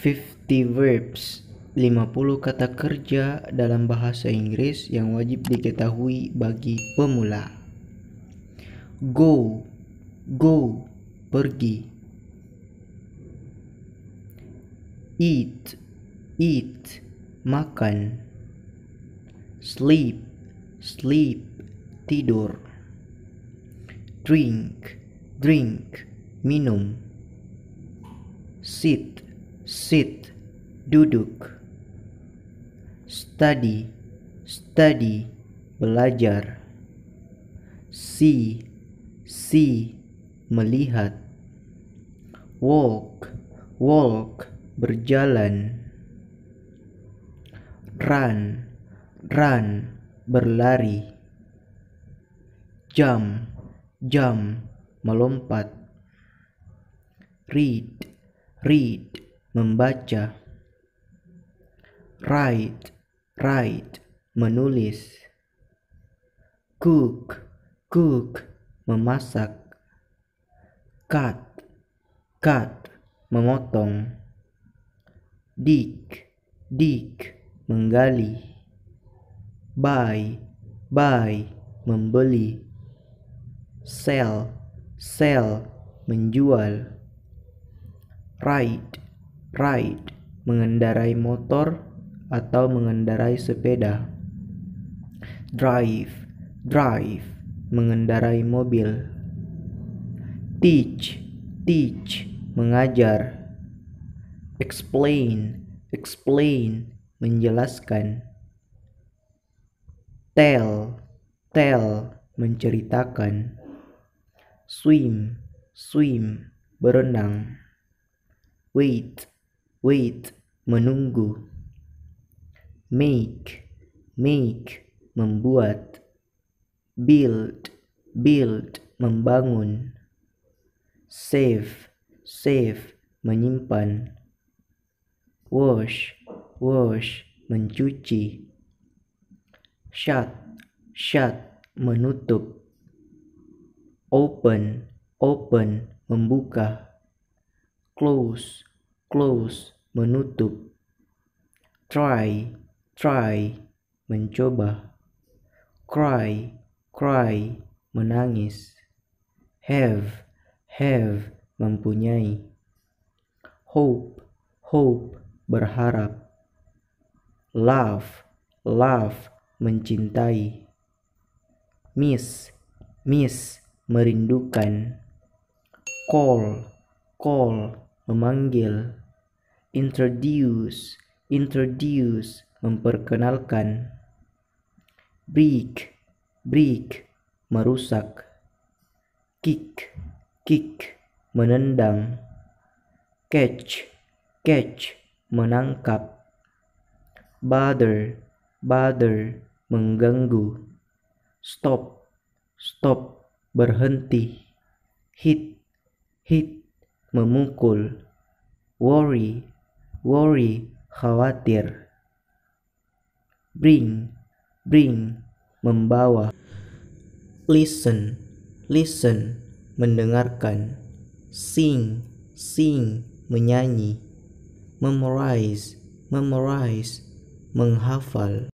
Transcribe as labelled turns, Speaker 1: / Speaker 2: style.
Speaker 1: 50 verbs 50 kata kerja dalam bahasa Inggris yang wajib diketahui bagi pemula. Go, go, pergi. Eat, eat, makan. Sleep, sleep, tidur. Drink, drink, minum. Sit, sit duduk study study belajar see see melihat walk walk berjalan run run berlari jump jump melompat read read membaca write write menulis cook cook memasak cut cut memotong dig dig menggali buy buy membeli sell sell menjual write. Ride mengendarai motor atau mengendarai sepeda. Drive drive mengendarai mobil. Teach teach mengajar. Explain explain menjelaskan. Tell tell menceritakan. Swim swim berenang. Wait wait menunggu make make membuat build build membangun save save menyimpan wash wash mencuci shut shut menutup open open membuka close close menutup try try mencoba cry cry menangis have have mempunyai hope hope berharap love love mencintai miss miss merindukan call call memanggil, introduce, introduce, memperkenalkan, break, break, merusak, kick, kick, menendang, catch, catch, menangkap, bother, bother, mengganggu, stop, stop, berhenti, hit, hit, memukul, worry, worry, khawatir. Bring, bring, membawa. Listen, listen, mendengarkan. Sing, sing, menyanyi. Memorize, memorize, menghafal.